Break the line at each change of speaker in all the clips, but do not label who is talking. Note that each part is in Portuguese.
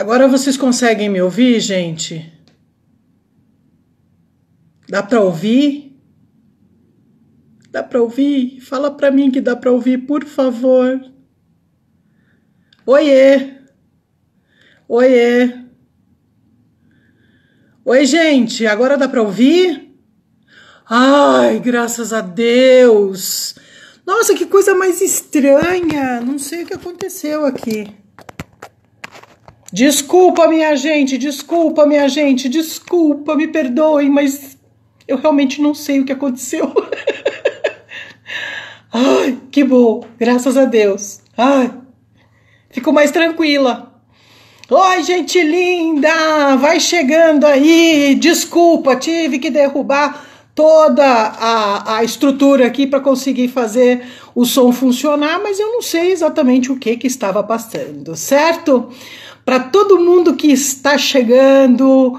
Agora vocês conseguem me ouvir, gente? Dá para ouvir? Dá para ouvir? Fala para mim que dá para ouvir, por favor. Oiê. Oiê. Oi, gente, agora dá para ouvir? Ai, graças a Deus. Nossa, que coisa mais estranha. Não sei o que aconteceu aqui. Desculpa, minha gente, desculpa, minha gente, desculpa, me perdoem, mas eu realmente não sei o que aconteceu. Ai, que bom, graças a Deus. Ai, fico mais tranquila. Oi, gente linda, vai chegando aí. Desculpa, tive que derrubar toda a, a estrutura aqui para conseguir fazer o som funcionar, mas eu não sei exatamente o que, que estava passando, certo? Para todo mundo que está chegando,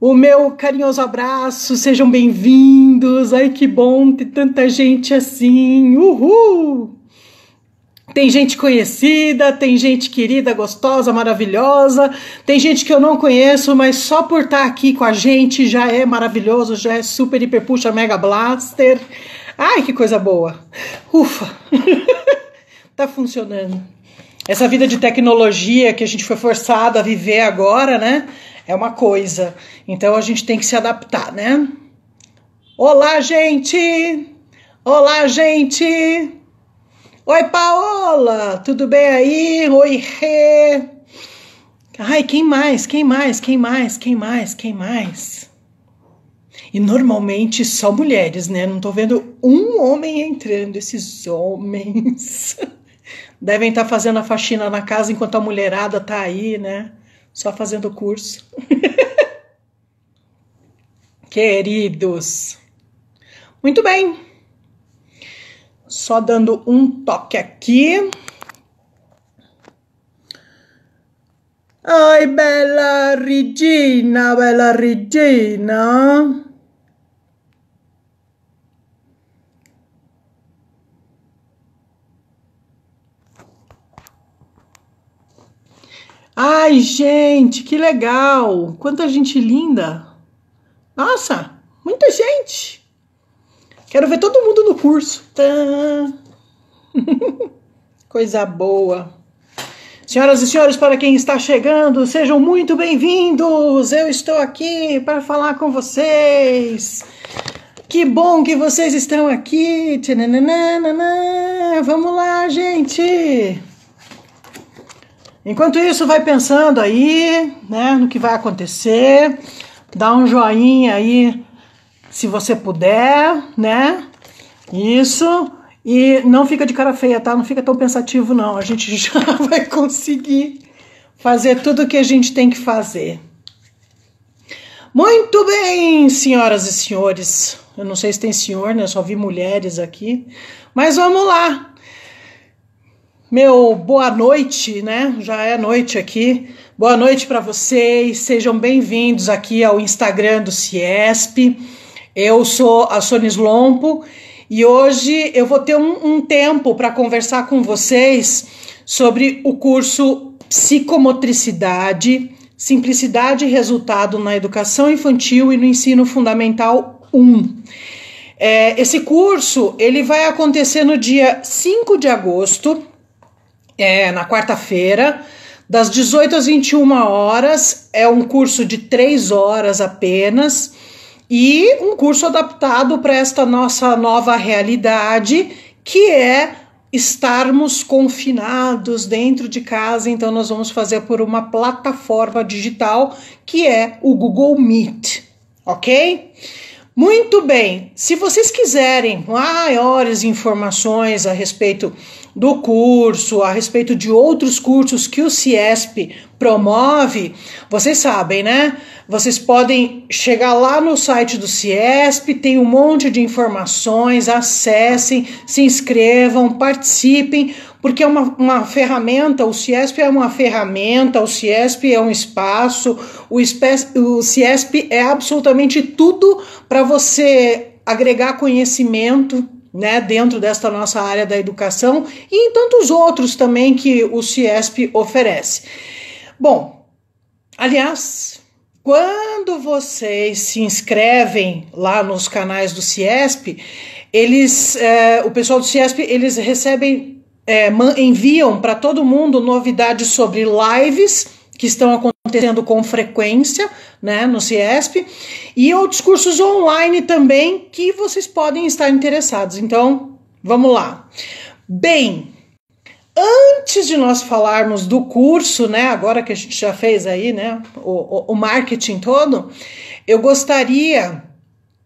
o meu carinhoso abraço, sejam bem-vindos. Ai, que bom ter tanta gente assim. Uhul! Tem gente conhecida, tem gente querida, gostosa, maravilhosa, tem gente que eu não conheço, mas só por estar aqui com a gente já é maravilhoso, já é super, hiper, puxa, mega blaster. Ai, que coisa boa! Ufa! tá funcionando. Essa vida de tecnologia que a gente foi forçado a viver agora, né? É uma coisa. Então a gente tem que se adaptar, né? Olá, gente! Olá, gente! Oi, Paola! Tudo bem aí? Oi, Rê! Ai, quem mais? Quem mais? Quem mais? Quem mais? Quem mais? E normalmente só mulheres, né? Não tô vendo um homem entrando, esses homens. devem estar tá fazendo a faxina na casa enquanto a mulherada tá aí, né? Só fazendo curso. Queridos. Muito bem. Só dando um toque aqui. Ai, bela Regina, bela Regina. Ai, gente, que legal! Quanta gente linda! Nossa, muita gente! Quero ver todo mundo no curso. Coisa boa. Senhoras e senhores, para quem está chegando, sejam muito bem-vindos. Eu estou aqui para falar com vocês. Que bom que vocês estão aqui. Vamos lá, gente. Enquanto isso, vai pensando aí, né, no que vai acontecer. Dá um joinha aí, se você puder, né? Isso. E não fica de cara feia, tá? Não fica tão pensativo, não. A gente já vai conseguir fazer tudo o que a gente tem que fazer. Muito bem, senhoras e senhores. Eu não sei se tem senhor, né? Eu só vi mulheres aqui. Mas vamos lá. Meu boa noite, né? Já é noite aqui. Boa noite para vocês. Sejam bem-vindos aqui ao Instagram do Ciesp. Eu sou a Sonis Lompo e hoje eu vou ter um, um tempo para conversar com vocês sobre o curso Psicomotricidade, Simplicidade e Resultado na Educação Infantil e no Ensino Fundamental 1. É, esse curso ele vai acontecer no dia 5 de agosto é, na quarta-feira, das 18 às 21 horas. É um curso de três horas apenas e um curso adaptado para esta nossa nova realidade, que é estarmos confinados dentro de casa. Então, nós vamos fazer por uma plataforma digital que é o Google Meet, ok? Muito bem, se vocês quiserem maiores informações a respeito do curso, a respeito de outros cursos que o CIESP promove, vocês sabem, né? Vocês podem chegar lá no site do CIESP, tem um monte de informações, acessem, se inscrevam, participem, porque é uma, uma ferramenta, o CIESP é uma ferramenta, o CIESP é um espaço, o, espécie, o CIESP é absolutamente tudo para você agregar conhecimento, né, dentro desta nossa área da educação e em tantos outros também que o CIESP oferece. Bom, aliás, quando vocês se inscrevem lá nos canais do CIESP, eles, é, o pessoal do CIESP, eles recebem, é, enviam para todo mundo novidades sobre lives que estão acontecendo acontecendo com frequência né, no CIESP, e outros cursos online também que vocês podem estar interessados. Então, vamos lá. Bem, antes de nós falarmos do curso, né, agora que a gente já fez aí né, o, o, o marketing todo, eu gostaria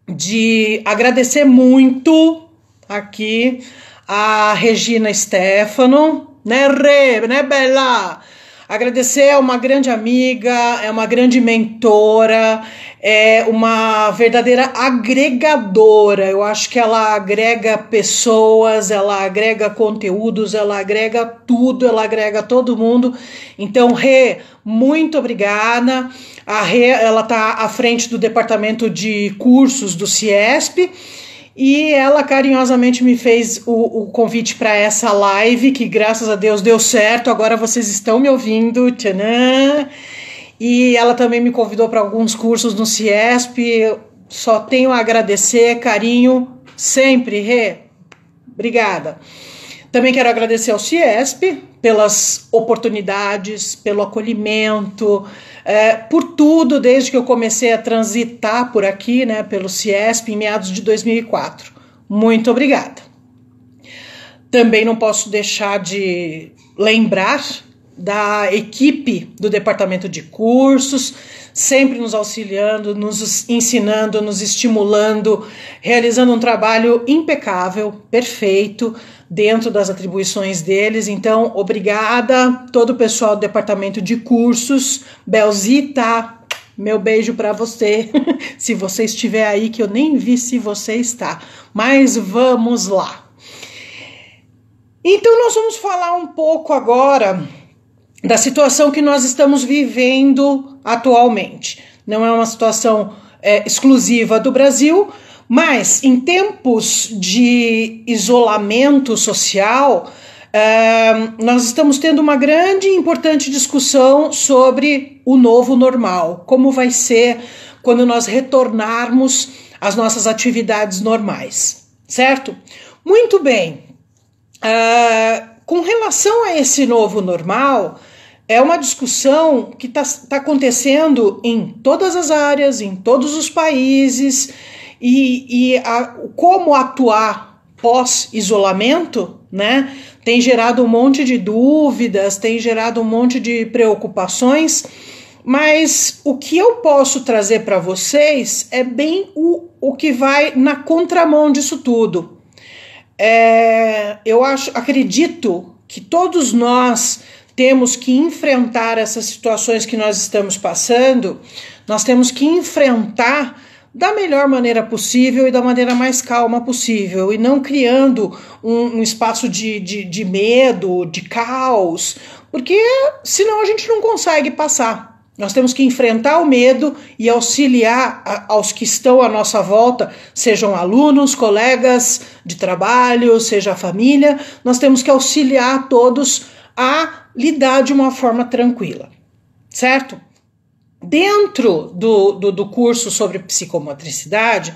de agradecer muito aqui a Regina Stefano, né, Re, né, Bela? Agradecer é uma grande amiga, é uma grande mentora, é uma verdadeira agregadora. Eu acho que ela agrega pessoas, ela agrega conteúdos, ela agrega tudo, ela agrega todo mundo. Então, Rê, muito obrigada. A Rê, ela está à frente do departamento de cursos do CIESP. E ela carinhosamente me fez o, o convite para essa live, que graças a Deus deu certo, agora vocês estão me ouvindo. Tchanã. E ela também me convidou para alguns cursos no Ciesp. Só tenho a agradecer, carinho, sempre, Rê. Obrigada. Também quero agradecer ao Ciesp pelas oportunidades, pelo acolhimento, é, por tudo desde que eu comecei a transitar por aqui, né, pelo CIESP, em meados de 2004. Muito obrigada. Também não posso deixar de lembrar da equipe do departamento de cursos, sempre nos auxiliando, nos ensinando, nos estimulando, realizando um trabalho impecável, perfeito, dentro das atribuições deles. Então, obrigada todo o pessoal do departamento de cursos, Belzita, meu beijo para você, se você estiver aí, que eu nem vi se você está. Mas vamos lá. Então, nós vamos falar um pouco agora da situação que nós estamos vivendo atualmente. Não é uma situação é, exclusiva do Brasil, mas em tempos de isolamento social, é, nós estamos tendo uma grande e importante discussão sobre o novo normal. Como vai ser quando nós retornarmos às nossas atividades normais, certo? Muito bem. É, com relação a esse novo normal, é uma discussão que está tá acontecendo em todas as áreas, em todos os países, e, e a, como atuar pós-isolamento, né? Tem gerado um monte de dúvidas, tem gerado um monte de preocupações, mas o que eu posso trazer para vocês é bem o, o que vai na contramão disso tudo. É, eu acho, acredito que todos nós temos que enfrentar essas situações que nós estamos passando, nós temos que enfrentar da melhor maneira possível e da maneira mais calma possível, e não criando um, um espaço de, de, de medo, de caos, porque senão a gente não consegue passar. Nós temos que enfrentar o medo e auxiliar a, aos que estão à nossa volta, sejam alunos, colegas de trabalho, seja a família. Nós temos que auxiliar todos a lidar de uma forma tranquila, certo? Dentro do, do, do curso sobre psicomotricidade,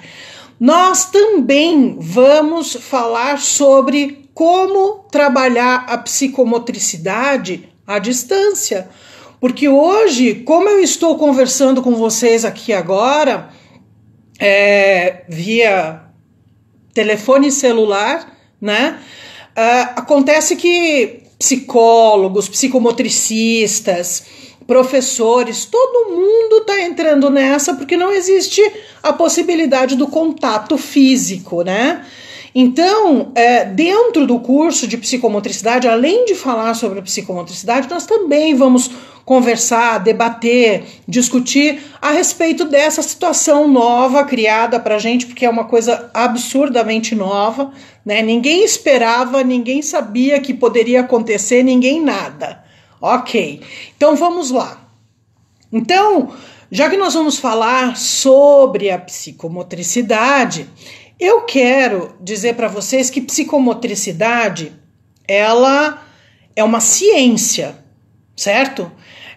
nós também vamos falar sobre como trabalhar a psicomotricidade à distância. Porque hoje, como eu estou conversando com vocês aqui agora, é, via telefone celular, né? Uh, acontece que psicólogos, psicomotricistas, professores, todo mundo está entrando nessa porque não existe a possibilidade do contato físico, né? Então, é, dentro do curso de psicomotricidade, além de falar sobre psicomotricidade, nós também vamos conversar, debater, discutir a respeito dessa situação nova criada para gente, porque é uma coisa absurdamente nova, né? Ninguém esperava, ninguém sabia que poderia acontecer, ninguém nada. Ok, então vamos lá. Então, já que nós vamos falar sobre a psicomotricidade, eu quero dizer para vocês que psicomotricidade ela é uma ciência, certo?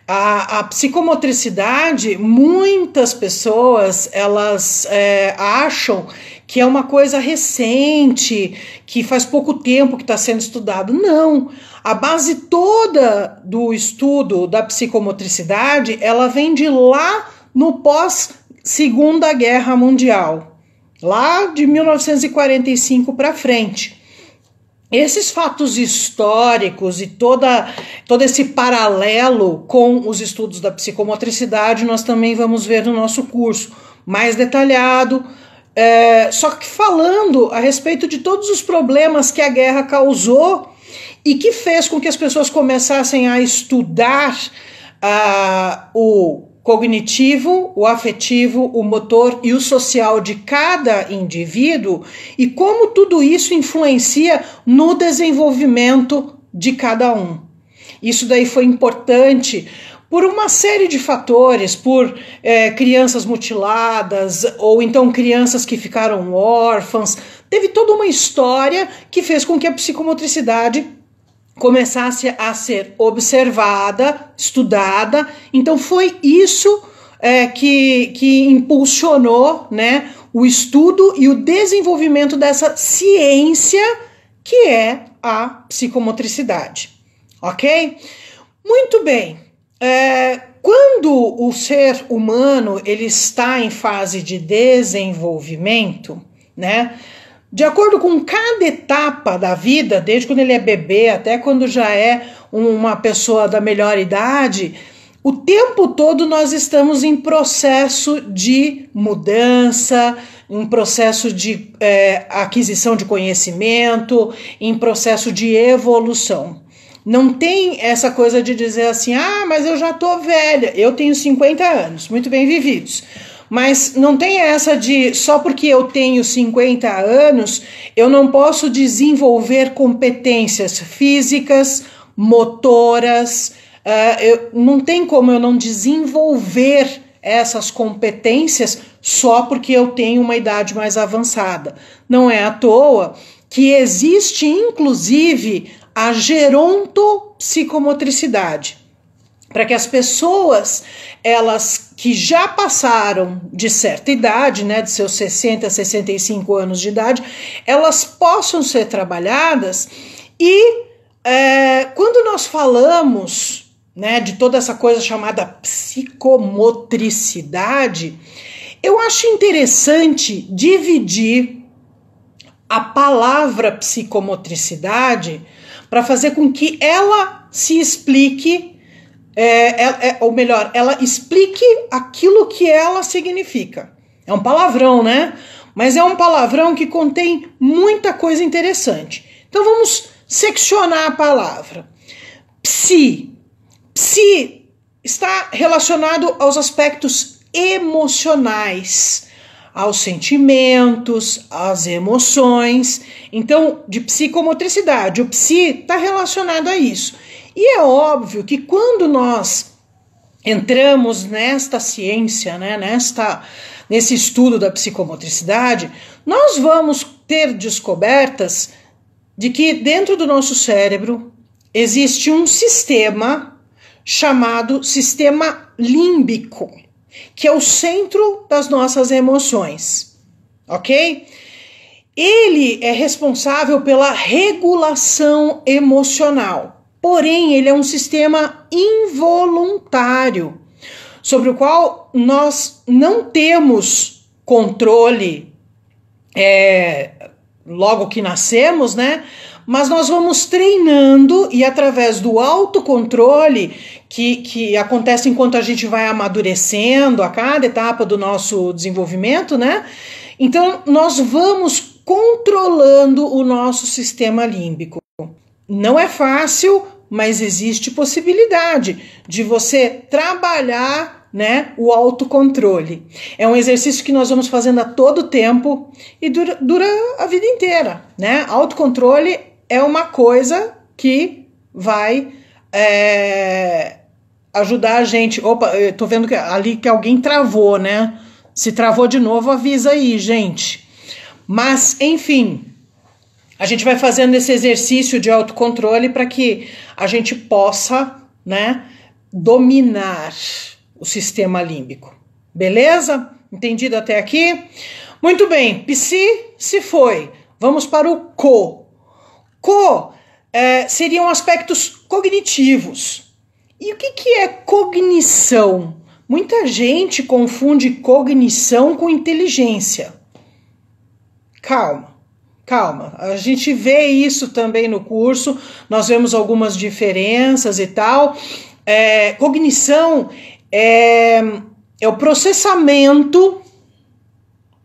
A, a psicomotricidade, muitas pessoas elas é, acham que é uma coisa recente, que faz pouco tempo que está sendo estudado. Não, a base toda do estudo da psicomotricidade ela vem de lá no pós Segunda Guerra Mundial, lá de 1945 para frente. Esses fatos históricos e toda, todo esse paralelo com os estudos da psicomotricidade nós também vamos ver no nosso curso, mais detalhado, é, só que falando a respeito de todos os problemas que a guerra causou e que fez com que as pessoas começassem a estudar ah, o cognitivo, o afetivo, o motor e o social de cada indivíduo e como tudo isso influencia no desenvolvimento de cada um. Isso daí foi importante por uma série de fatores, por é, crianças mutiladas ou então crianças que ficaram órfãs. Teve toda uma história que fez com que a psicomotricidade começasse a ser observada, estudada. Então foi isso é, que, que impulsionou né, o estudo e o desenvolvimento dessa ciência que é a psicomotricidade. Ok? Muito bem. É, quando o ser humano ele está em fase de desenvolvimento, né? De acordo com cada etapa da vida, desde quando ele é bebê até quando já é uma pessoa da melhor idade, o tempo todo nós estamos em processo de mudança, em processo de é, aquisição de conhecimento, em processo de evolução. Não tem essa coisa de dizer assim, ah, mas eu já tô velha, eu tenho 50 anos, muito bem vividos. Mas não tem essa de só porque eu tenho 50 anos, eu não posso desenvolver competências físicas, motoras. Uh, eu, não tem como eu não desenvolver essas competências só porque eu tenho uma idade mais avançada. Não é à toa que existe, inclusive, a gerontopsicomotricidade para que as pessoas, elas que já passaram de certa idade, né, de seus 60, 65 anos de idade, elas possam ser trabalhadas e é, quando nós falamos né, de toda essa coisa chamada psicomotricidade, eu acho interessante dividir a palavra psicomotricidade para fazer com que ela se explique é, é, é, ou melhor, ela explique aquilo que ela significa. É um palavrão, né? Mas é um palavrão que contém muita coisa interessante. Então vamos seccionar a palavra. Psi. Psi está relacionado aos aspectos emocionais, aos sentimentos, às emoções. Então, de psicomotricidade, o psi está relacionado a isso. E é óbvio que quando nós entramos nesta ciência, né, nesta, nesse estudo da psicomotricidade, nós vamos ter descobertas de que dentro do nosso cérebro existe um sistema chamado sistema límbico, que é o centro das nossas emoções, ok? Ele é responsável pela regulação emocional porém ele é um sistema involuntário, sobre o qual nós não temos controle é, logo que nascemos, né? Mas nós vamos treinando e através do autocontrole que, que acontece enquanto a gente vai amadurecendo a cada etapa do nosso desenvolvimento, né? Então nós vamos controlando o nosso sistema límbico. Não é fácil, mas existe possibilidade de você trabalhar né, o autocontrole. É um exercício que nós vamos fazendo a todo tempo e dura, dura a vida inteira. Né? Autocontrole é uma coisa que vai é, ajudar a gente. Opa, eu tô vendo que ali que alguém travou, né? Se travou de novo, avisa aí, gente. Mas, enfim, a gente vai fazendo esse exercício de autocontrole para que a gente possa, né, dominar o sistema límbico. Beleza? Entendido até aqui? Muito bem, psi se foi. Vamos para o co. Co é, seriam aspectos cognitivos. E o que, que é cognição? Muita gente confunde cognição com inteligência. Calma. Calma, a gente vê isso também no curso, nós vemos algumas diferenças e tal. É, cognição é, é o processamento,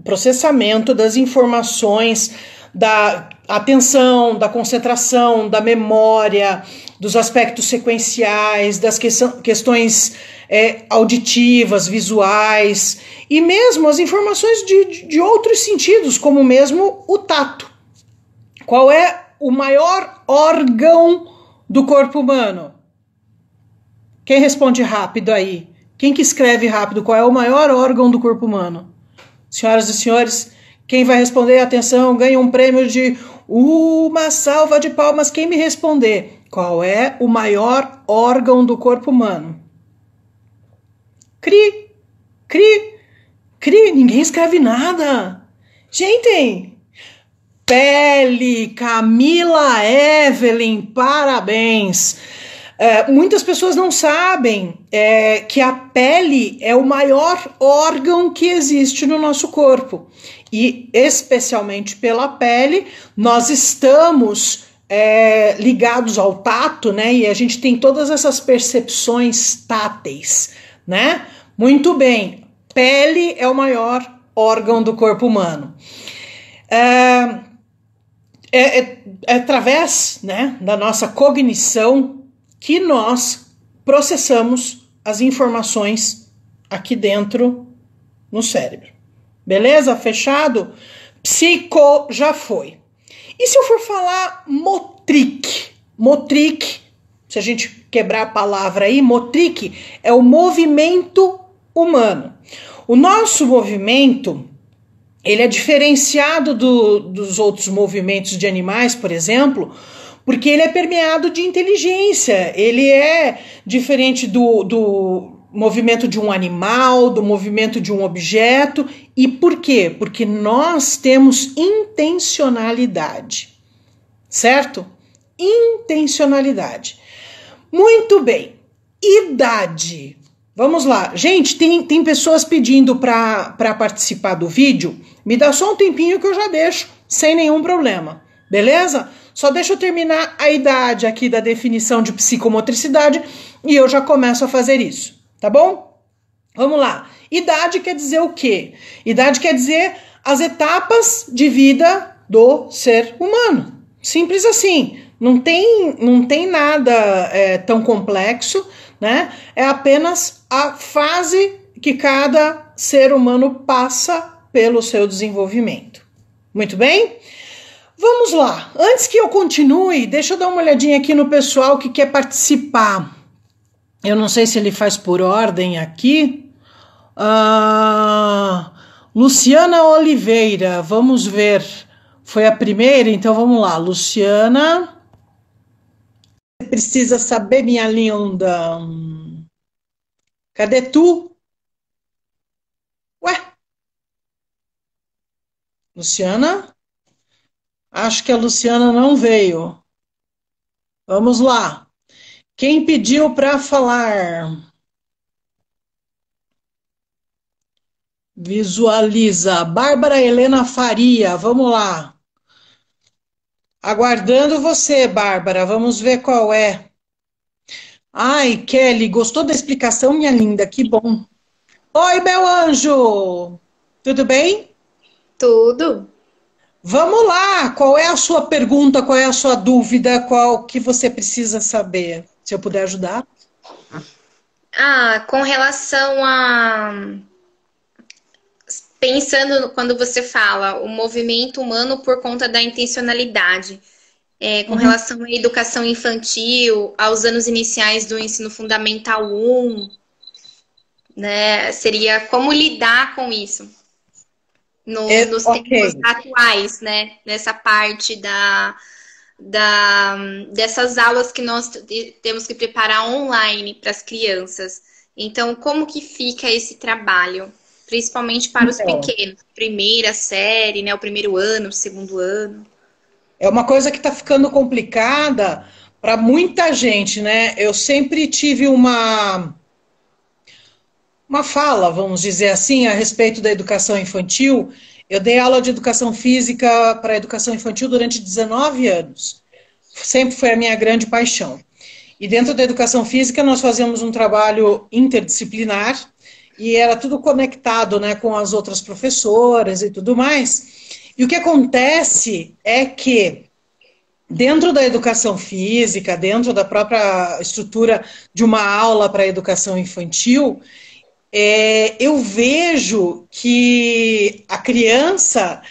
processamento das informações da atenção, da concentração, da memória, dos aspectos sequenciais, das questões é, auditivas, visuais e mesmo as informações de, de outros sentidos, como mesmo o tato. Qual é o maior órgão do corpo humano? Quem responde rápido aí? Quem que escreve rápido? Qual é o maior órgão do corpo humano? Senhoras e senhores, quem vai responder, atenção, ganha um prêmio de uma salva de palmas. Quem me responder, qual é o maior órgão do corpo humano? Cri, cri, cri, ninguém escreve nada. Gente, pele. Camila Evelyn, parabéns. É, muitas pessoas não sabem é, que a pele é o maior órgão que existe no nosso corpo. E, especialmente pela pele, nós estamos é, ligados ao tato, né? E a gente tem todas essas percepções táteis, né? Muito bem, pele é o maior órgão do corpo humano. É, é, é, é através né, da nossa cognição que nós processamos as informações aqui dentro no cérebro. Beleza? Fechado? Psico já foi. E se eu for falar motric? Motric, se a gente quebrar a palavra aí, motric é o movimento humano. O nosso movimento ele é diferenciado do, dos outros movimentos de animais, por exemplo, porque ele é permeado de inteligência, ele é diferente do, do movimento de um animal, do movimento de um objeto. E por quê? Porque nós temos intencionalidade, certo? Intencionalidade. Muito bem. Idade. Vamos lá. Gente, tem, tem pessoas pedindo para participar do vídeo. Me dá só um tempinho que eu já deixo, sem nenhum problema. Beleza? Só deixa eu terminar a idade aqui da definição de psicomotricidade e eu já começo a fazer isso, tá bom? Vamos lá. Idade quer dizer o quê? Idade quer dizer as etapas de vida do ser humano. Simples assim. Não tem, não tem nada é, tão complexo né? É apenas a fase que cada ser humano passa pelo seu desenvolvimento. Muito bem? Vamos lá. Antes que eu continue, deixa eu dar uma olhadinha aqui no pessoal que quer participar. Eu não sei se ele faz por ordem aqui. Ah, Luciana Oliveira, vamos ver. Foi a primeira, então vamos lá. Luciana precisa saber, minha linda? Cadê tu? Ué? Luciana? Acho que a Luciana não veio. Vamos lá. Quem pediu para falar? Visualiza. Bárbara Helena Faria, vamos lá. Aguardando você, Bárbara. Vamos ver qual é. Ai, Kelly, gostou da explicação, minha linda? Que bom. Oi, meu anjo! Tudo bem? Tudo. Vamos lá. Qual é a sua pergunta? Qual é a sua dúvida? Qual que você precisa saber? Se eu puder ajudar. Ah, com relação a pensando quando você fala o movimento humano por conta da intencionalidade, é, com uhum. relação à educação infantil, aos anos iniciais do ensino fundamental 1, né? Seria como lidar com isso no, é, nos okay. tempos atuais, né? Nessa parte da, da, dessas aulas que nós temos que preparar online para as crianças. Então, como que fica esse trabalho? principalmente para os então. pequenos, primeira série, né, o primeiro ano, o segundo ano. É uma coisa que está ficando complicada para muita gente, né? Eu sempre tive uma uma fala, vamos dizer assim, a respeito da educação infantil. Eu dei aula de educação física para educação infantil durante 19 anos. Sempre foi a minha grande paixão. E dentro da educação física nós fazemos um trabalho interdisciplinar, e era tudo conectado né, com as outras professoras e tudo mais. E o que acontece é que, dentro da educação física, dentro da própria estrutura de uma aula para educação infantil, é, eu vejo que a criança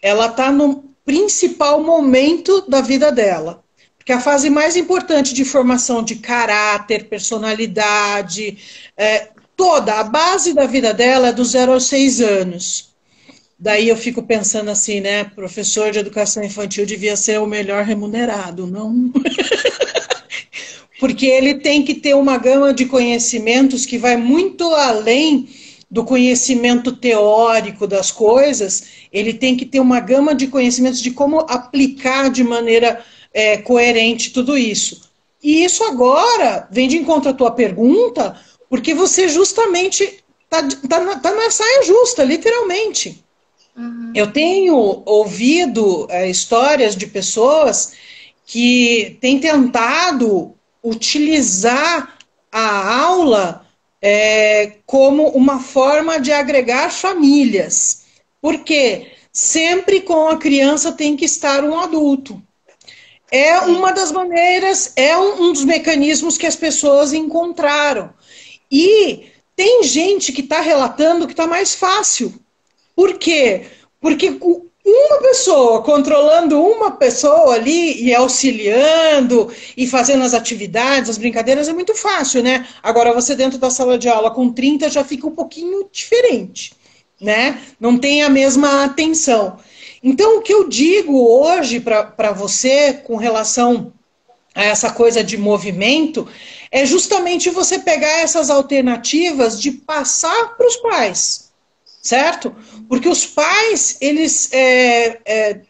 ela está no principal momento da vida dela que é a fase mais importante de formação de caráter, personalidade, é, toda, a base da vida dela é do zero aos seis anos. Daí eu fico pensando assim, né? Professor de educação infantil devia ser o melhor remunerado, não? Porque ele tem que ter uma gama de conhecimentos que vai muito além do conhecimento teórico das coisas, ele tem que ter uma gama de conhecimentos de como aplicar de maneira é, coerente tudo isso. E isso agora vem de encontro à tua pergunta, porque você justamente está tá, tá, tá na saia justa, literalmente. Uhum. Eu tenho ouvido é, histórias de pessoas que têm tentado utilizar a aula é, como uma forma de agregar famílias. Porque sempre com a criança tem que estar um adulto. É uma das maneiras, é um, um dos mecanismos que as pessoas encontraram. E tem gente que está relatando que está mais fácil. Por quê? Porque uma pessoa controlando uma pessoa ali e auxiliando e fazendo as atividades, as brincadeiras é muito fácil, né? Agora você dentro da sala de aula com 30 já fica um pouquinho diferente, né? Não tem a mesma atenção. Então o que eu digo hoje para você com relação essa coisa de movimento é justamente você pegar essas alternativas de passar para os pais, certo? Porque os pais, eles é, é,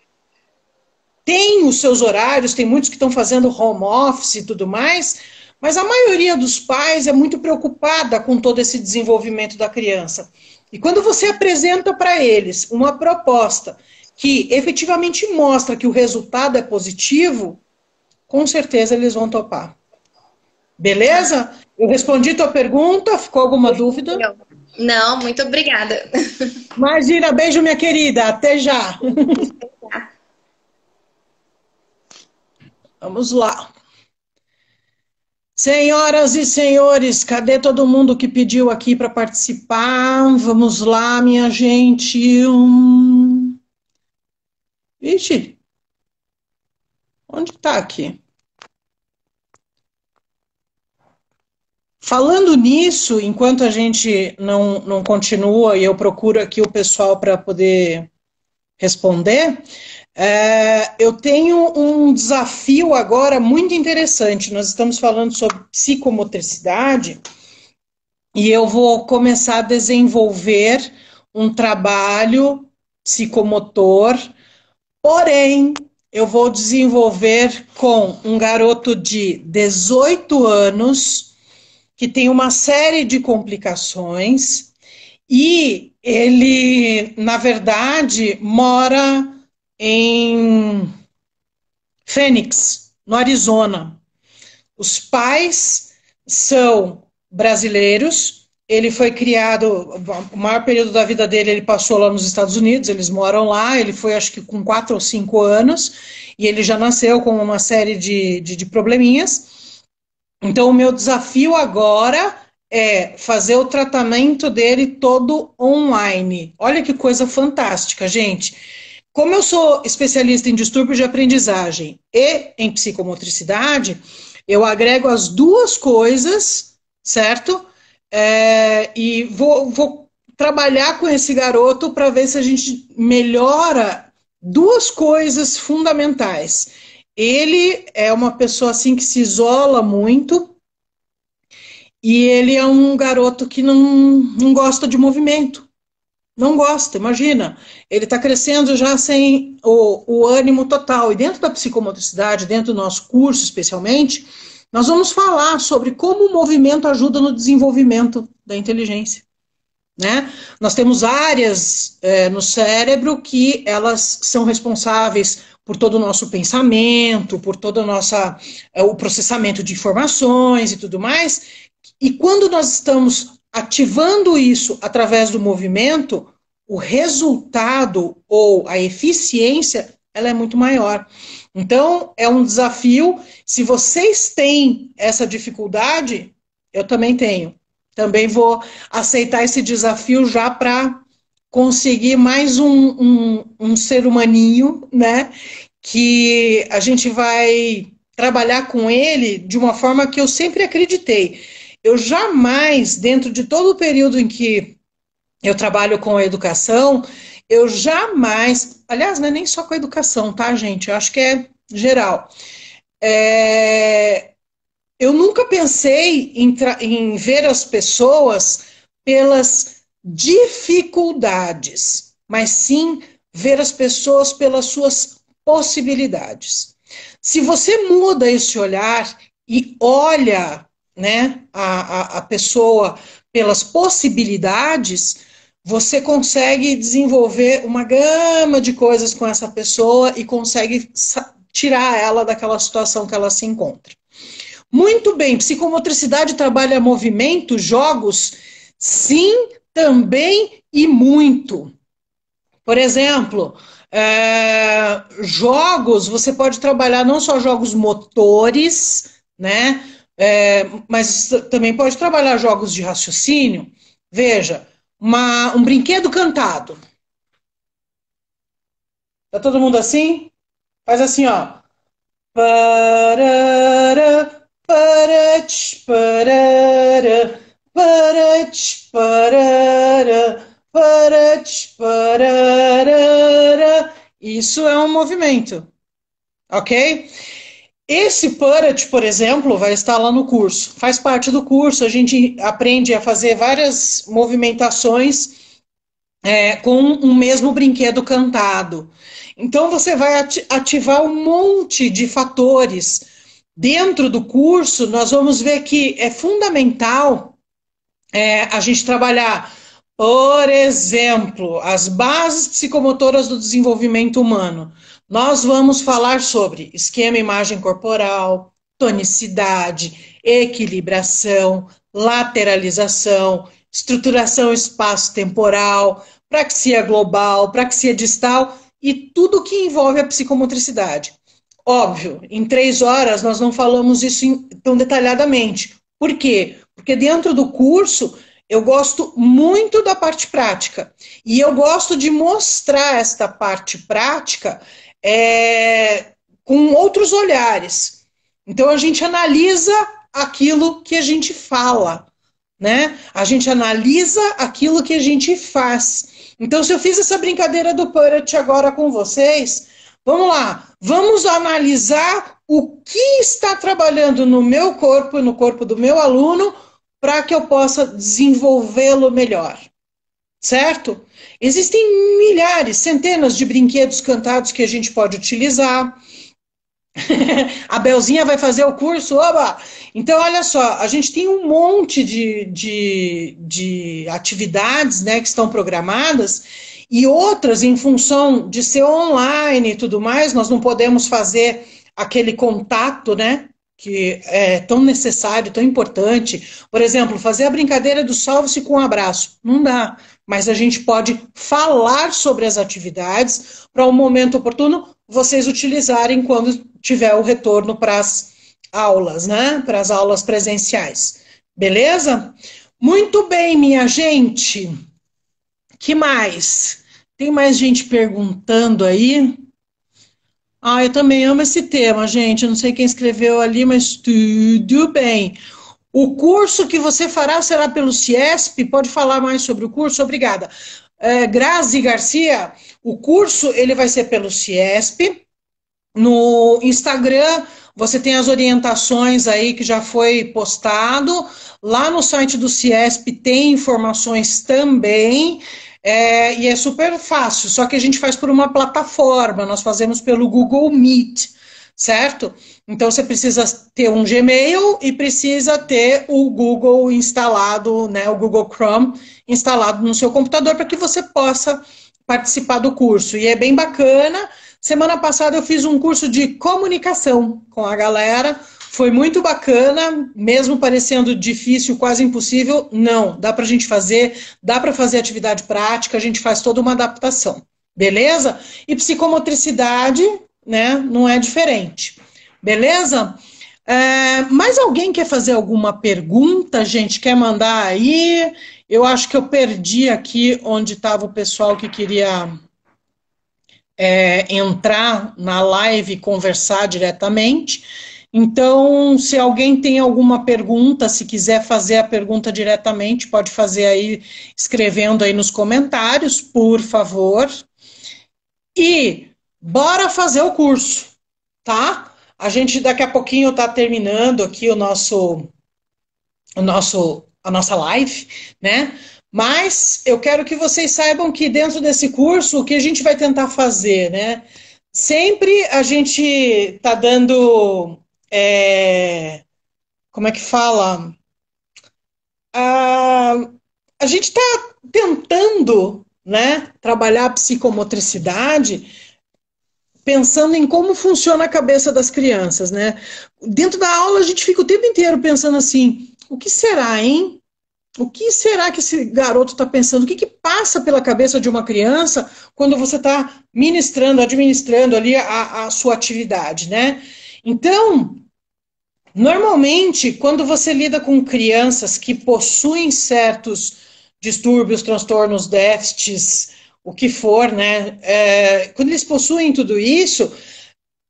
têm os seus horários, tem muitos que estão fazendo home office e tudo mais, mas a maioria dos pais é muito preocupada com todo esse desenvolvimento da criança. E quando você apresenta para eles uma proposta que efetivamente mostra que o resultado é positivo, com certeza eles vão topar. Beleza? Eu respondi tua pergunta, ficou alguma dúvida? Não, não muito obrigada. Imagina, beijo, minha querida. Até já. Vamos lá. Senhoras e senhores, cadê todo mundo que pediu aqui para participar? Vamos lá, minha gente. Vixe, Onde está aqui? Falando nisso, enquanto a gente não, não continua e eu procuro aqui o pessoal para poder responder, é, eu tenho um desafio agora muito interessante. Nós estamos falando sobre psicomotricidade e eu vou começar a desenvolver um trabalho psicomotor, porém eu vou desenvolver com um garoto de 18 anos que tem uma série de complicações e ele, na verdade, mora em Phoenix, no Arizona. Os pais são brasileiros, ele foi criado, o maior período da vida dele ele passou lá nos Estados Unidos, eles moram lá, ele foi acho que com quatro ou cinco anos, e ele já nasceu com uma série de, de, de probleminhas. Então o meu desafio agora é fazer o tratamento dele todo online. Olha que coisa fantástica, gente. Como eu sou especialista em distúrbios de aprendizagem e em psicomotricidade, eu agrego as duas coisas, certo? é, e vou, vou trabalhar com esse garoto para ver se a gente melhora duas coisas fundamentais. Ele é uma pessoa assim que se isola muito e ele é um garoto que não, não gosta de movimento. Não gosta, imagina. Ele está crescendo já sem o, o ânimo total. E dentro da psicomotricidade, dentro do nosso curso especialmente, nós vamos falar sobre como o movimento ajuda no desenvolvimento da inteligência. Né? Nós temos áreas é, no cérebro que elas são responsáveis por todo o nosso pensamento, por todo nossa, é, o processamento de informações e tudo mais. E quando nós estamos ativando isso através do movimento, o resultado ou a eficiência ela é muito maior. Então, é um desafio. Se vocês têm essa dificuldade, eu também tenho. Também vou aceitar esse desafio já para conseguir mais um, um, um, ser humaninho, né? Que a gente vai trabalhar com ele de uma forma que eu sempre acreditei. Eu jamais, dentro de todo o período em que eu trabalho com a educação, eu jamais aliás, não é nem só com a educação, tá, gente? Eu acho que é geral. É, eu nunca pensei em, em ver as pessoas pelas dificuldades, mas sim ver as pessoas pelas suas possibilidades. Se você muda esse olhar e olha né, a, a, a pessoa pelas possibilidades, você consegue desenvolver uma gama de coisas com essa pessoa e consegue tirar ela daquela situação que ela se encontra. Muito bem, psicomotricidade trabalha movimento, jogos? Sim, também e muito. Por exemplo, é, jogos, você pode trabalhar não só jogos motores, né? É, mas também pode trabalhar jogos de raciocínio. Veja, uma, um brinquedo cantado. Tá todo mundo assim? Faz assim, ó. Parara, parach, parara, parach, parara, parach, parara. Isso é um movimento, ok? Esse Purret, por exemplo, vai estar lá no curso. Faz parte do curso, a gente aprende a fazer várias movimentações é, com o um mesmo brinquedo cantado. Então, você vai ativar um monte de fatores. Dentro do curso, nós vamos ver que é fundamental é, a gente trabalhar, por exemplo, as bases psicomotoras do desenvolvimento humano. Nós vamos falar sobre esquema imagem corporal, tonicidade, equilibração, lateralização, estruturação espaço-temporal, praxia global, praxia distal e tudo que envolve a psicomotricidade. Óbvio, em três horas nós não falamos isso tão detalhadamente. Por quê? Porque dentro do curso eu gosto muito da parte prática e eu gosto de mostrar esta parte prática é, com outros olhares. Então a gente analisa aquilo que a gente fala, né? A gente analisa aquilo que a gente faz. Então se eu fiz essa brincadeira do Purit agora com vocês, vamos lá, vamos analisar o que está trabalhando no meu corpo, no corpo do meu aluno, para que eu possa desenvolvê-lo melhor certo? Existem milhares, centenas de brinquedos cantados que a gente pode utilizar. a Belzinha vai fazer o curso, oba! Então, olha só, a gente tem um monte de, de, de atividades né, que estão programadas e outras, em função de ser online e tudo mais, nós não podemos fazer aquele contato, né? Que é tão necessário, tão importante. Por exemplo, fazer a brincadeira do salve-se com um abraço. Não dá mas a gente pode falar sobre as atividades para o um momento oportuno vocês utilizarem quando tiver o retorno para as aulas, né? Para as aulas presenciais. Beleza? Muito bem, minha gente. Que mais? Tem mais gente perguntando aí? Ah, eu também amo esse tema, gente. Eu não sei quem escreveu ali, mas tudo bem. O curso que você fará será pelo CIESP. Pode falar mais sobre o curso? Obrigada. É, Grazi Garcia, o curso ele vai ser pelo CIESP. No Instagram, você tem as orientações aí que já foi postado. Lá no site do CIESP tem informações também. É, e é super fácil, só que a gente faz por uma plataforma, nós fazemos pelo Google Meet, certo? Então você precisa ter um Gmail e precisa ter o Google instalado, né, o Google Chrome instalado no seu computador para que você possa participar do curso. E é bem bacana. Semana passada eu fiz um curso de comunicação com a galera. Foi muito bacana, mesmo parecendo difícil, quase impossível. Não, dá para a gente fazer, dá para fazer atividade prática, a gente faz toda uma adaptação, beleza? E psicomotricidade, né, não é diferente. Beleza? É, mais alguém quer fazer alguma pergunta, gente? Quer mandar aí? Eu acho que eu perdi aqui onde estava o pessoal que queria é, entrar na live e conversar diretamente. Então, se alguém tem alguma pergunta, se quiser fazer a pergunta diretamente, pode fazer aí, escrevendo aí nos comentários, por favor. E bora fazer o curso, tá? A gente daqui a pouquinho está terminando aqui o nosso, o nosso, a nossa live, né? Mas eu quero que vocês saibam que dentro desse curso o que a gente vai tentar fazer, né? Sempre a gente está dando, é, como é que fala? Ah, a gente está tentando, né? Trabalhar a psicomotricidade pensando em como funciona a cabeça das crianças, né? Dentro da aula a gente fica o tempo inteiro pensando assim: o que será, hein? O que será que esse garoto está pensando? O que, que passa pela cabeça de uma criança quando você está ministrando, administrando ali a, a sua atividade, né? Então, normalmente, quando você lida com crianças que possuem certos distúrbios, transtornos, déficits, o que for, né? É, quando eles possuem tudo isso,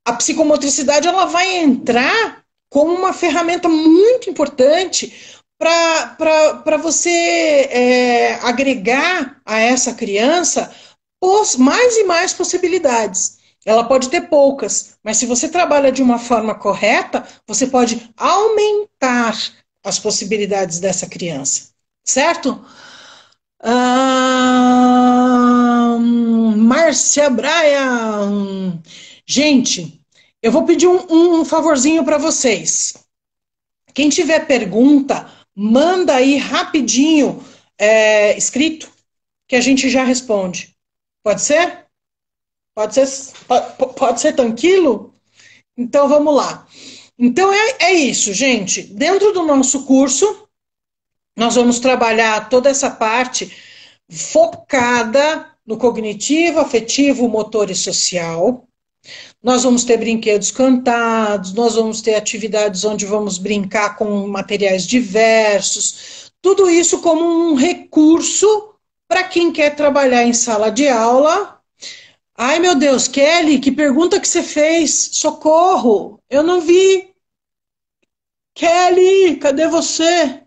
a psicomotricidade ela vai entrar como uma ferramenta muito importante para você é, agregar a essa criança mais e mais possibilidades. Ela pode ter poucas, mas se você trabalha de uma forma correta, você pode aumentar as possibilidades dessa criança, certo? Ah, Márcia Brian. Gente, eu vou pedir um, um favorzinho para vocês. Quem tiver pergunta, manda aí rapidinho é, escrito, que a gente já responde. Pode ser? Pode ser, pode ser tranquilo? Então vamos lá. Então é, é isso, gente. Dentro do nosso curso, nós vamos trabalhar toda essa parte focada no cognitivo, afetivo, motor e social. Nós vamos ter brinquedos cantados, nós vamos ter atividades onde vamos brincar com materiais diversos, tudo isso como um recurso para quem quer trabalhar em sala de aula. Ai meu Deus, Kelly, que pergunta que você fez? Socorro, eu não vi. Kelly, cadê você?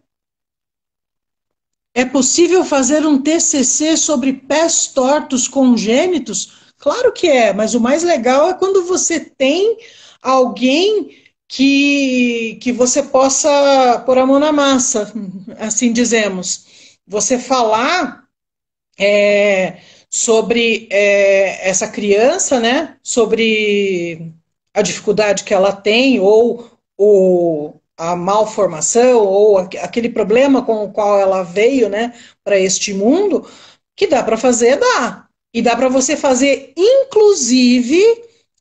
É possível fazer um TCC sobre pés tortos congênitos? Claro que é, mas o mais legal é quando você tem alguém que, que você possa pôr a mão na massa, assim dizemos. Você falar é, sobre é, essa criança, né? Sobre a dificuldade que ela tem ou o, a malformação ou aquele problema com o qual ela veio, né, para este mundo, que dá para fazer, dá. E dá para você fazer, inclusive,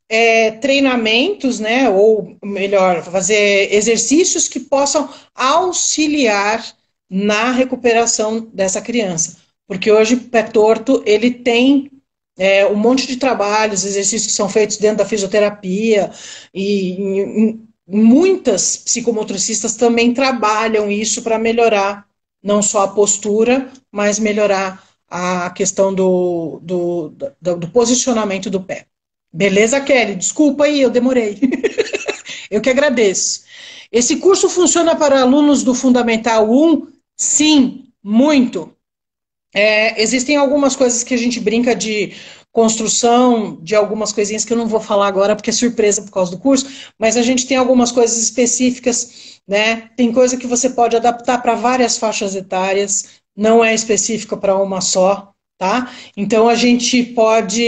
é, treinamentos, né, ou melhor, fazer exercícios que possam auxiliar na recuperação dessa criança. Porque hoje, pé torto, ele tem é, um monte de trabalhos, exercícios que são feitos dentro da fisioterapia e, e muitas psicomotricistas também trabalham isso para melhorar não só a postura, mas melhorar a questão do, do, do, do posicionamento do pé. Beleza, Kelly? Desculpa aí, eu demorei. eu que agradeço. Esse curso funciona para alunos do Fundamental 1? Sim, muito. É, existem algumas coisas que a gente brinca de construção de algumas coisinhas que eu não vou falar agora porque é surpresa por causa do curso, mas a gente tem algumas coisas específicas, né? Tem coisa que você pode adaptar para várias faixas etárias, não é específica para uma só, tá? Então a gente pode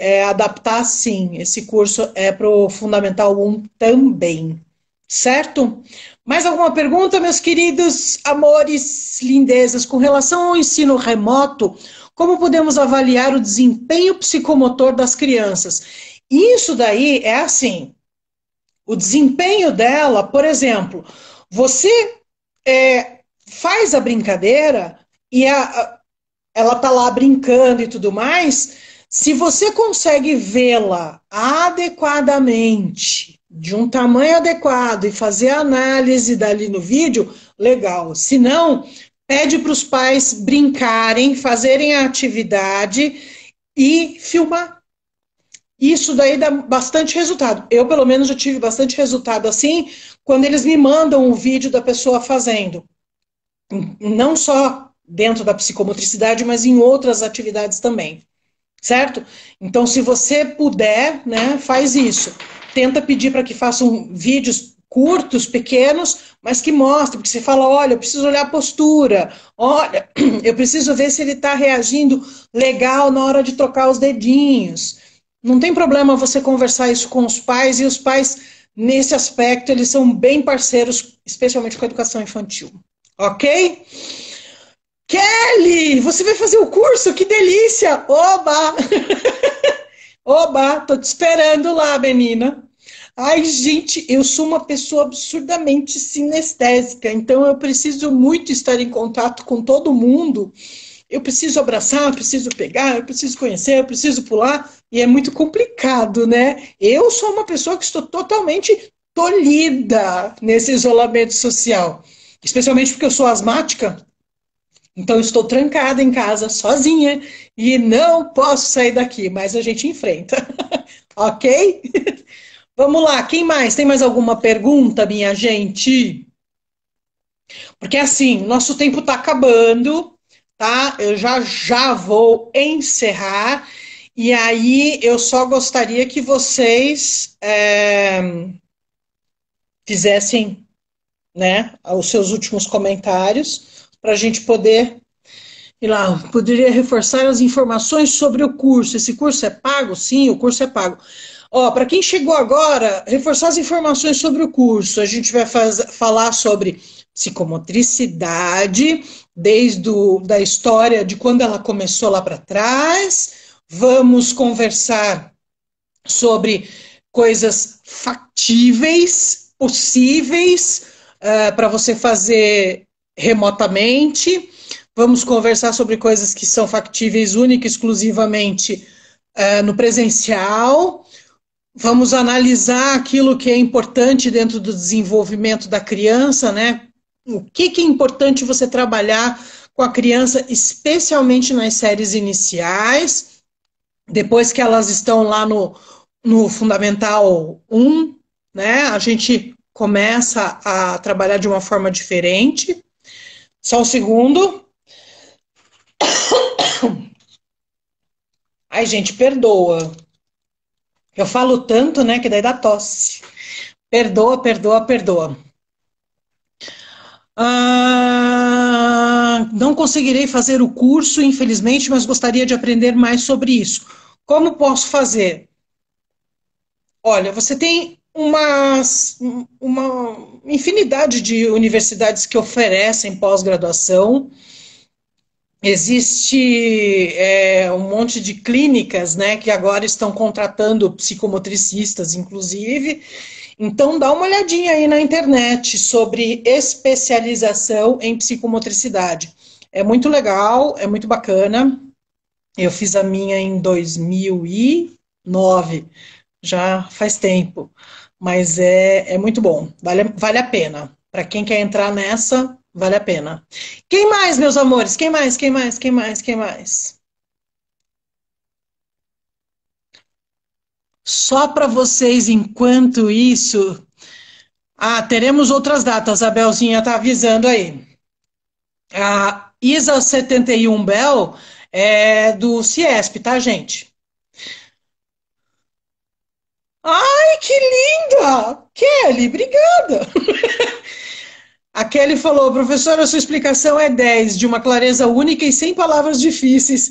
é, adaptar sim. Esse curso é para o Fundamental 1 também, certo? Mais alguma pergunta, meus queridos amores, lindezas? Com relação ao ensino remoto, como podemos avaliar o desempenho psicomotor das crianças? Isso daí é assim. O desempenho dela, por exemplo, você é, faz a brincadeira e a, ela está lá brincando e tudo mais. Se você consegue vê-la adequadamente, de um tamanho adequado e fazer a análise dali no vídeo, legal. Se não, pede para os pais brincarem, fazerem a atividade e filmar. Isso daí dá bastante resultado. Eu, pelo menos, já tive bastante resultado assim, quando eles me mandam um vídeo da pessoa fazendo. Não só dentro da psicomotricidade, mas em outras atividades também. Certo? Então, se você puder, né, faz isso. Tenta pedir para que façam vídeos curtos, pequenos, mas que mostram, porque você fala, olha, eu preciso olhar a postura, olha, eu preciso ver se ele está reagindo legal na hora de trocar os dedinhos. Não tem problema você conversar isso com os pais, e os pais, nesse aspecto, eles são bem parceiros, especialmente com a educação infantil. Ok? Kelly, você vai fazer o curso? Que delícia! Oba! Oba, tô te esperando lá, menina. Ai, gente, eu sou uma pessoa absurdamente sinestésica, então eu preciso muito estar em contato com todo mundo. Eu preciso abraçar, eu preciso pegar, eu preciso conhecer, eu preciso pular, e é muito complicado, né? Eu sou uma pessoa que estou totalmente tolhida nesse isolamento social, especialmente porque eu sou asmática, então estou trancada em casa sozinha e não posso sair daqui, mas a gente enfrenta. ok? Vamos lá, quem mais? Tem mais alguma pergunta, minha gente? Porque assim, nosso tempo está acabando, tá? Eu já já vou encerrar. E aí eu só gostaria que vocês é, fizessem né, os seus últimos comentários para a gente poder e lá, poderia reforçar as informações sobre o curso. Esse curso é pago? Sim, o curso é pago. Ó, para quem chegou agora, reforçar as informações sobre o curso. A gente vai faz, falar sobre psicomotricidade, desde o, da história de quando ela começou lá para trás. Vamos conversar sobre coisas factíveis, possíveis, uh, eh, para você fazer remotamente. Vamos conversar sobre coisas que são factíveis única e exclusivamente uh, no presencial vamos analisar aquilo que é importante dentro do desenvolvimento da criança, né? O que, que é importante você trabalhar com a criança, especialmente nas séries iniciais, depois que elas estão lá no, no Fundamental 1, né? A gente começa a trabalhar de uma forma diferente. Só um segundo. Ai, gente, perdoa. Eu falo tanto, né, que daí dá tosse. Perdoa, perdoa, perdoa. Ah, não conseguirei fazer o curso, infelizmente, mas gostaria de aprender mais sobre isso. Como posso fazer? Olha, você tem uma infinidade de universidades que oferecem pós-graduação existe é, um monte de clínicas, né, que agora estão contratando psicomotricistas, inclusive. Então, dá uma olhadinha aí na internet sobre especialização em psicomotricidade. É muito legal, é muito bacana. Eu fiz a minha em 2009, já faz tempo, mas é, é muito bom, vale, vale a pena. Para quem quer entrar nessa, Vale a pena. Quem mais, meus amores? Quem mais? Quem mais? Quem mais? Quem mais? Só para vocês, enquanto isso. Ah, teremos outras datas, a Belzinha tá avisando aí. A ISA 71 Bel é do CIESP, tá, gente? Ai, que linda! Kelly, obrigada! A Kelly falou, professora, sua explicação é 10, de uma clareza única e sem palavras difíceis.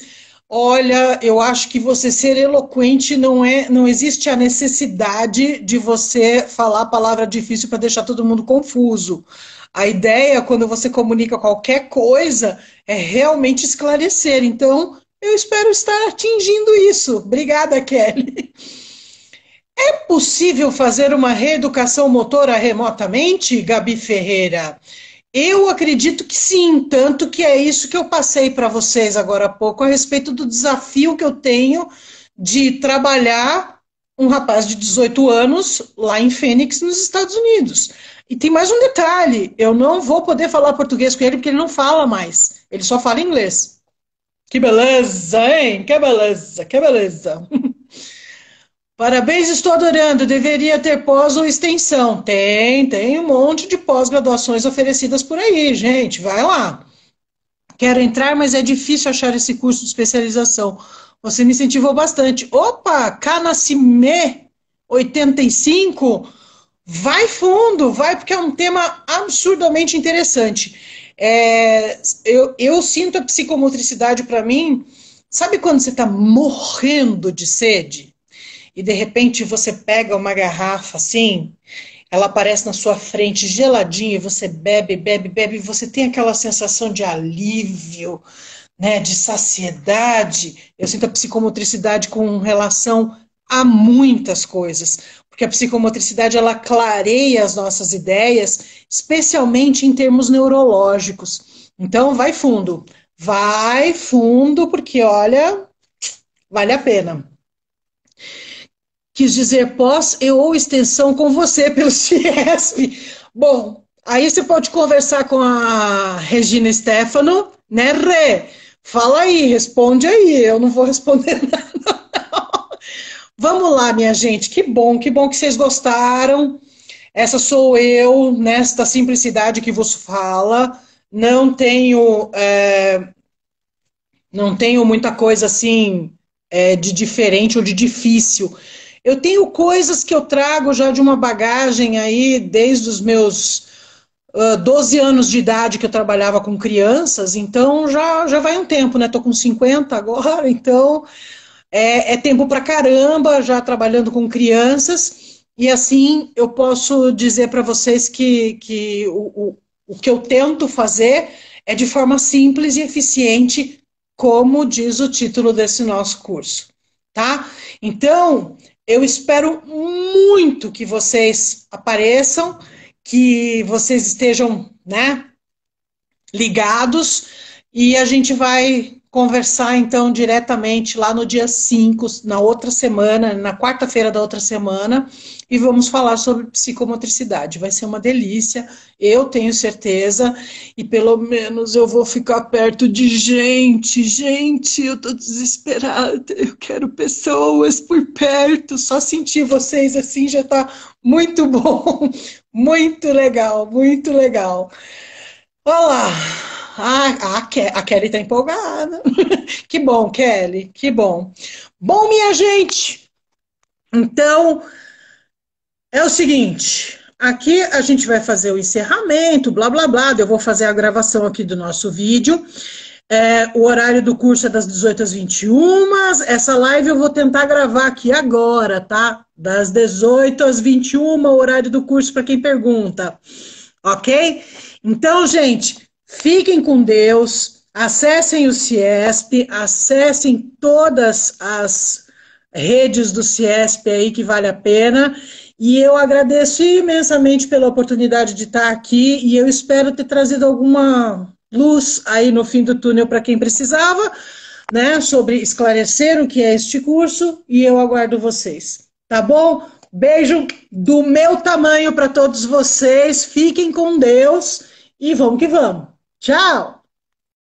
Olha, eu acho que você ser eloquente não é, não existe a necessidade de você falar palavra difícil para deixar todo mundo confuso. A ideia, quando você comunica qualquer coisa, é realmente esclarecer. Então, eu espero estar atingindo isso. Obrigada, Kelly. É possível fazer uma reeducação motora remotamente, Gabi Ferreira? Eu acredito que sim, tanto que é isso que eu passei para vocês agora há pouco a respeito do desafio que eu tenho de trabalhar um rapaz de 18 anos lá em Phoenix, nos Estados Unidos. E tem mais um detalhe: eu não vou poder falar português com ele porque ele não fala mais, ele só fala inglês. Que beleza, hein? Que beleza, que beleza. Parabéns, estou adorando. Deveria ter pós ou extensão. Tem, tem um monte de pós-graduações oferecidas por aí, gente. Vai lá. Quero entrar, mas é difícil achar esse curso de especialização. Você me incentivou bastante. Opa, Canacime 85. Vai fundo, vai, porque é um tema absurdamente interessante. É, eu, eu sinto a psicomotricidade para mim. Sabe quando você está morrendo de sede? e de repente você pega uma garrafa assim, ela aparece na sua frente geladinha e você bebe, bebe, bebe, e você tem aquela sensação de alívio, né, de saciedade. Eu sinto a psicomotricidade com relação a muitas coisas, porque a psicomotricidade ela clareia as nossas ideias, especialmente em termos neurológicos. Então, vai fundo, vai fundo, porque olha, vale a pena quis dizer pós e ou extensão com você pelo CIESP. Bom, aí você pode conversar com a Regina Stefano, né, Rê? Fala aí, responde aí, eu não vou responder nada. Vamos lá, minha gente, que bom, que bom que vocês gostaram. Essa sou eu, nesta simplicidade que vos fala. Não tenho, é, não tenho muita coisa assim é, de diferente ou de difícil. Eu tenho coisas que eu trago já de uma bagagem aí, desde os meus uh, 12 anos de idade que eu trabalhava com crianças, então já, já vai um tempo, né? Estou com 50 agora, então é, é tempo pra caramba já trabalhando com crianças. E assim eu posso dizer para vocês que, que o, o, o que eu tento fazer é de forma simples e eficiente, como diz o título desse nosso curso, tá? Então, eu espero muito que vocês apareçam, que vocês estejam, né, ligados e a gente vai conversar então diretamente lá no dia 5, na outra semana, na quarta-feira da outra semana, e vamos falar sobre psicomotricidade. Vai ser uma delícia, eu tenho certeza, e pelo menos eu vou ficar perto de gente. Gente, eu tô desesperada, eu quero pessoas por perto. Só sentir vocês assim já tá muito bom. Muito legal, muito legal. Olá. Ah, a, Ke a Kelly tá empolgada. que bom, Kelly, que bom. Bom, minha gente, então é o seguinte. Aqui a gente vai fazer o encerramento, blá blá blá. Eu vou fazer a gravação aqui do nosso vídeo. É, o horário do curso é das 18 às 21. Essa live eu vou tentar gravar aqui agora, tá? Das 18 às 21, o horário do curso para quem pergunta. Ok? Então, gente, Fiquem com Deus, acessem o Ciesp, acessem todas as redes do Ciesp aí que vale a pena. E eu agradeço imensamente pela oportunidade de estar aqui e eu espero ter trazido alguma luz aí no fim do túnel para quem precisava, né, sobre esclarecer o que é este curso e eu aguardo vocês. Tá bom? Beijo do meu tamanho para todos vocês. Fiquem com Deus e vamos que vamos. Tchau!